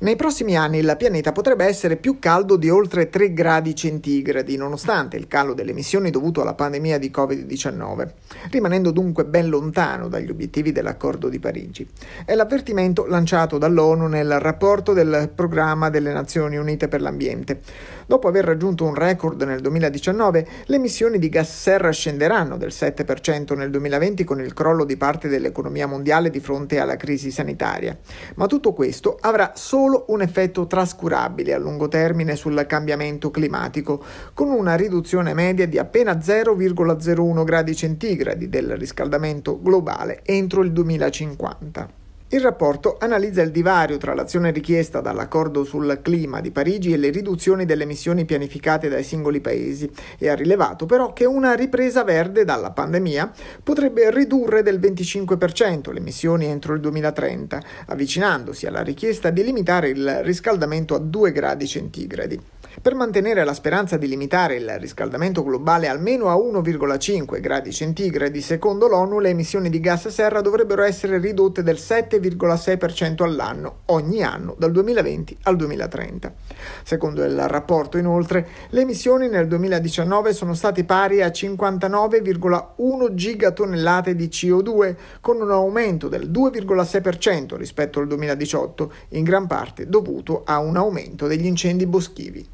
Nei prossimi anni il pianeta potrebbe essere più caldo di oltre 3 gradi centigradi, nonostante il calo delle emissioni dovuto alla pandemia di Covid-19, rimanendo dunque ben lontano dagli obiettivi dell'accordo di Parigi. È l'avvertimento lanciato dall'ONU nel rapporto del programma delle Nazioni Unite per l'Ambiente. Dopo aver raggiunto un record nel 2019, le emissioni di gas serra scenderanno del 7% nel 2020 con il crollo di parte dell'economia mondiale di fronte alla crisi sanitaria. Ma tutto questo avrà solo solo un effetto trascurabile a lungo termine sul cambiamento climatico, con una riduzione media di appena 0,01 gradi centigradi del riscaldamento globale entro il 2050. Il rapporto analizza il divario tra l'azione richiesta dall'accordo sul clima di Parigi e le riduzioni delle emissioni pianificate dai singoli paesi e ha rilevato però che una ripresa verde dalla pandemia potrebbe ridurre del 25% le emissioni entro il 2030, avvicinandosi alla richiesta di limitare il riscaldamento a 2 gradi centigradi. Per mantenere la speranza di limitare il riscaldamento globale almeno a 1,5 gradi centigradi, secondo l'ONU le emissioni di gas serra dovrebbero essere ridotte del 7,6% all'anno, ogni anno, dal 2020 al 2030. Secondo il rapporto, inoltre, le emissioni nel 2019 sono state pari a 59,1 gigatonnellate di CO2, con un aumento del 2,6% rispetto al 2018, in gran parte dovuto a un aumento degli incendi boschivi.